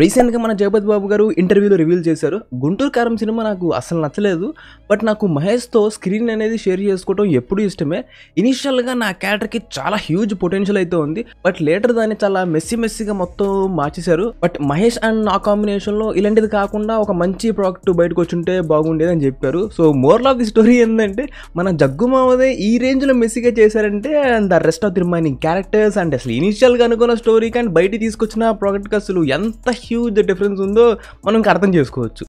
రీసెంట్గా మన జగపతి బాబు గారు ఇంటర్వ్యూలో రివీల్ చేశారు గుంటూరు కారం సినిమా నాకు అసలు నచ్చలేదు బట్ నాకు మహేష్తో స్క్రీన్ అనేది షేర్ చేసుకోవడం ఎప్పుడూ ఇష్టమే ఇనిషియల్గా నా క్యారెక్టర్కి చాలా హ్యూజ్ పొటెన్షియల్ అయితే ఉంది బట్ లేటర్ దాన్ని చాలా మెస్సి మెస్సిగా మొత్తం మార్చేశారు బట్ మహేష్ అండ్ నా కాంబినేషన్లో ఇలాంటిది కాకుండా ఒక మంచి ప్రోడక్ట్ బయటకు వచ్చుంటే బాగుండేది అని చెప్పారు so more of the story ఏంటంటే మన జగ్గుమావదే ఈ రేంజ్లో మెస్సిగా చేశారంటే and the rest of the remaining characters and అసలు ఇనిషియల్గా అనుకున్న స్టోరీకి అండ్ బయట తీసుకొచ్చిన ప్రోడక్ట్కి అసలు ఎంత హ్యూజ్ డిఫరెన్స్ ఉందో మనం అర్థం చేసుకోవచ్చు